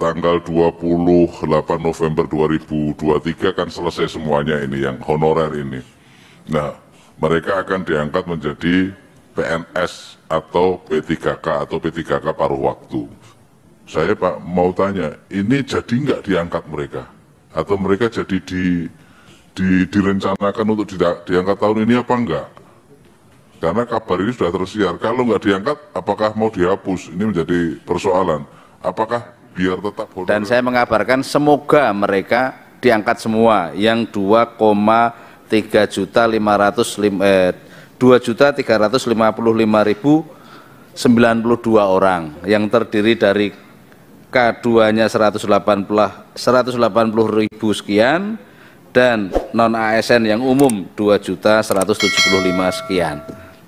tanggal 28 November 2023 kan selesai semuanya ini yang honorer ini. Nah, mereka akan diangkat menjadi PNS atau P3K atau P3K paruh waktu. Saya Pak mau tanya, ini jadi nggak diangkat mereka? Atau mereka jadi di, di direncanakan untuk di, diangkat tahun ini apa enggak? Karena kabar ini sudah tersiar, kalau nggak diangkat apakah mau dihapus? Ini menjadi persoalan. Apakah biar tetap honorer. Dan saya mengabarkan semoga mereka diangkat semua yang 2,3 juta 500 eh, 2 juta 355 ribu 92 orang yang terdiri dari K2-nya 180 180 ribu sekian dan non ASN yang umum 2 juta 175 sekian.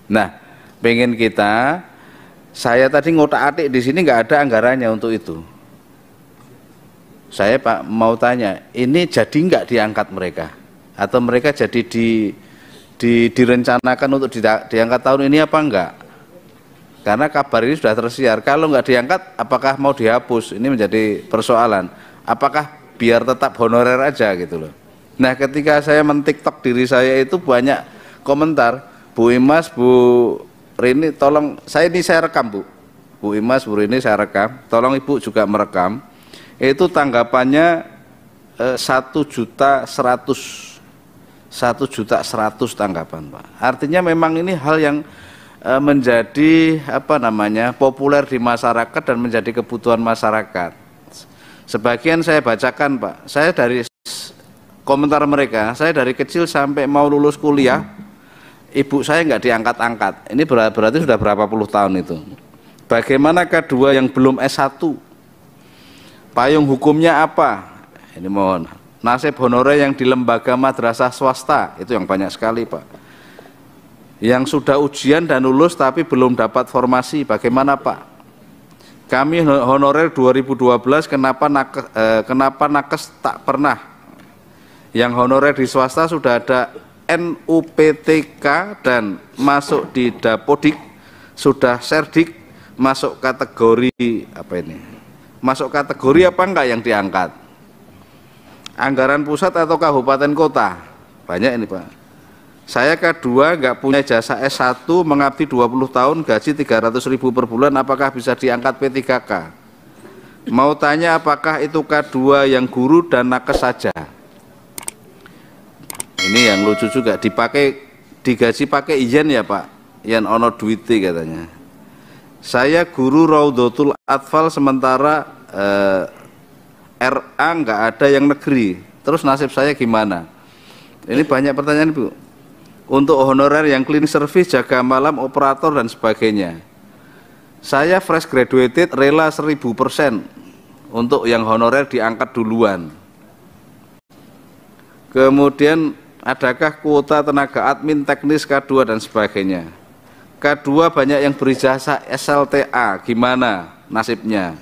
Nah, pengen kita saya tadi ngotak-atik di sini nggak ada anggarannya untuk itu saya Pak mau tanya, ini jadi nggak diangkat mereka? Atau mereka jadi di, di direncanakan untuk di, diangkat tahun ini apa enggak? Karena kabar ini sudah tersiar. Kalau nggak diangkat, apakah mau dihapus? Ini menjadi persoalan. Apakah biar tetap honorer aja gitu loh. Nah ketika saya mentiktok diri saya itu banyak komentar, Bu Imas, Bu Rini, tolong saya ini saya rekam Bu. Bu Imas, Bu Rini saya rekam. Tolong Ibu juga merekam itu tanggapannya eh, satu juta seratus satu juta seratus tanggapan pak artinya memang ini hal yang eh, menjadi apa namanya populer di masyarakat dan menjadi kebutuhan masyarakat sebagian saya bacakan pak saya dari komentar mereka saya dari kecil sampai mau lulus kuliah ibu saya nggak diangkat-angkat ini berarti sudah berapa puluh tahun itu bagaimana kedua yang belum S1 Payung hukumnya apa? Ini mohon. Nasib honorer yang di lembaga madrasah swasta, itu yang banyak sekali Pak. Yang sudah ujian dan lulus tapi belum dapat formasi, bagaimana Pak? Kami honorer 2012 kenapa nakes, eh, kenapa nakes tak pernah? Yang honorer di swasta sudah ada NUPTK dan masuk di Dapodik, sudah Serdik, masuk kategori apa ini? masuk kategori apa enggak yang diangkat anggaran pusat atau kabupaten kota banyak ini Pak saya K2 nggak punya jasa S1 mengabdi 20 tahun gaji 300 ribu per bulan apakah bisa diangkat P3K mau tanya apakah itu K2 yang guru dan nakes saja ini yang lucu juga dipakai digaji pakai ijen ya Pak yang ono duiti katanya saya guru Raudotul Atfal sementara eh, RA nggak ada yang negeri. Terus nasib saya gimana? Ini banyak pertanyaan Bu. Untuk honorer yang clean service, jaga malam, operator dan sebagainya. Saya fresh graduated rela 1000% untuk yang honorer diangkat duluan. Kemudian adakah kuota tenaga admin teknis K2 dan sebagainya? K2 banyak yang berijazah SLTA, gimana nasibnya?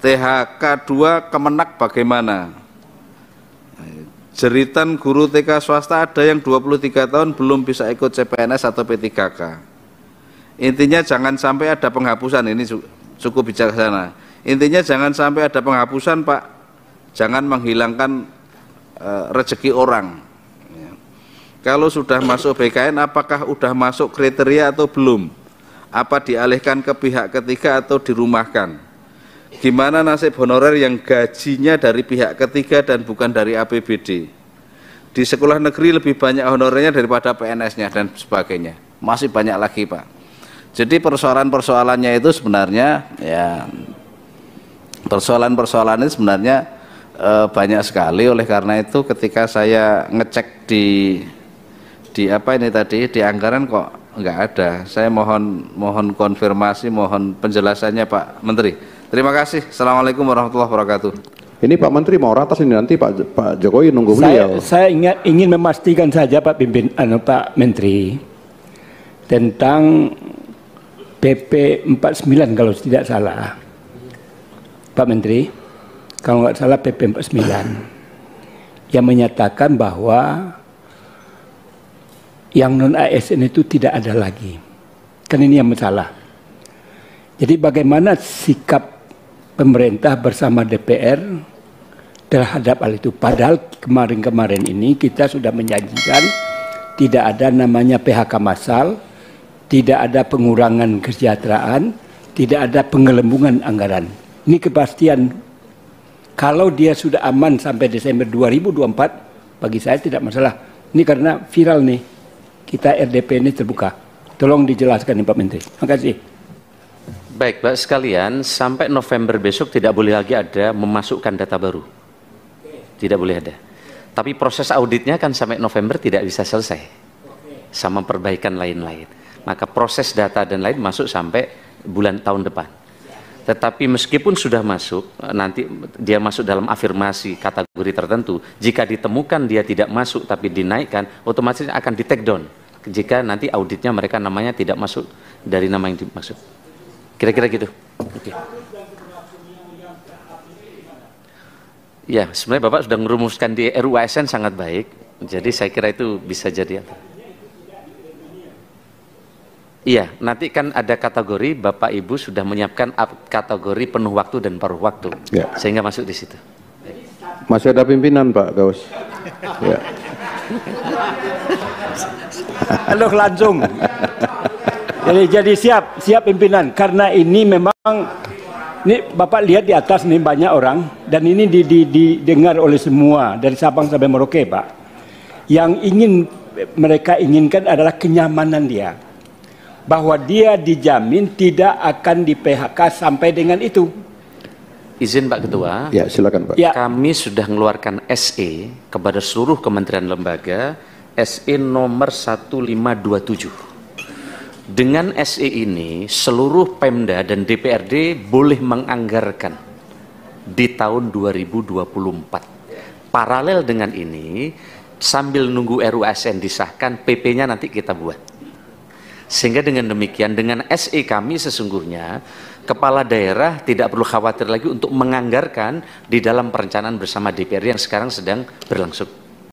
THK2 kemenak bagaimana? Jeritan guru TK swasta ada yang 23 tahun belum bisa ikut CPNS atau P3K. Intinya jangan sampai ada penghapusan ini cukup bijaksana. Intinya jangan sampai ada penghapusan Pak. Jangan menghilangkan eh, rezeki orang kalau sudah masuk BKN apakah sudah masuk kriteria atau belum? Apa dialihkan ke pihak ketiga atau dirumahkan? Gimana nasib honorer yang gajinya dari pihak ketiga dan bukan dari APBD? Di sekolah negeri lebih banyak honorernya daripada PNS-nya dan sebagainya. Masih banyak lagi, Pak. Jadi persoalan-persoalannya itu sebenarnya ya persoalan persoalan ini sebenarnya e, banyak sekali oleh karena itu ketika saya ngecek di di apa ini tadi di anggaran kok nggak ada. Saya mohon mohon konfirmasi, mohon penjelasannya Pak Menteri. Terima kasih. Assalamualaikum warahmatullahi wabarakatuh. Ini Pak Menteri mau ratas ini nanti Pak Pak Jokowi nunggu saya, beliau. Saya ingat, ingin memastikan saja Pak pimpin anu Pak Menteri tentang PP 49 kalau tidak salah. Pak Menteri, kalau nggak salah PP 49 yang menyatakan bahwa yang non ASN itu tidak ada lagi. Kan ini yang masalah. Jadi bagaimana sikap pemerintah bersama DPR terhadap hal itu. Padahal kemarin-kemarin ini kita sudah menyajikan tidak ada namanya PHK massal, tidak ada pengurangan kesejahteraan, tidak ada penggelembungan anggaran. Ini kepastian kalau dia sudah aman sampai Desember 2024 bagi saya tidak masalah. Ini karena viral nih kita RDP ini terbuka. Tolong dijelaskan nih Pak Menteri. Terima kasih. Baik, Pak sekalian, sampai November besok tidak boleh lagi ada memasukkan data baru. Tidak boleh ada. Tapi proses auditnya kan sampai November tidak bisa selesai. Sama perbaikan lain-lain. Maka proses data dan lain masuk sampai bulan tahun depan. Tetapi meskipun sudah masuk, eh, nanti dia masuk dalam afirmasi kategori tertentu. Jika ditemukan dia tidak masuk tapi dinaikkan, otomatis akan di take down. Jika nanti auditnya mereka namanya tidak masuk dari nama yang dimaksud. Kira-kira gitu. Okay. Ya, sebenarnya Bapak sudah merumuskan di RUASN sangat baik. Jadi saya kira itu bisa jadi. Iya, nanti kan ada kategori Bapak Ibu sudah menyiapkan kategori penuh waktu dan paruh waktu, ya. sehingga masuk di situ. Masih ada pimpinan Pak Gaus. ya. Halo langsung. jadi jadi siap siap pimpinan karena ini memang ini Bapak lihat di atas nih banyak orang dan ini didengar oleh semua dari Sabang sampai Merauke Pak. Yang ingin mereka inginkan adalah kenyamanan dia bahwa dia dijamin tidak akan di PHK sampai dengan itu. Izin Pak Ketua. Ya, silakan Pak. Ya. Kami sudah mengeluarkan SE kepada seluruh kementerian lembaga SE nomor 1527. Dengan SE ini seluruh Pemda dan DPRD boleh menganggarkan di tahun 2024. Paralel dengan ini sambil nunggu RUASN disahkan PP-nya nanti kita buat. Sehingga dengan demikian dengan SE kami sesungguhnya kepala daerah tidak perlu khawatir lagi untuk menganggarkan di dalam perencanaan bersama DPR yang sekarang sedang berlangsung.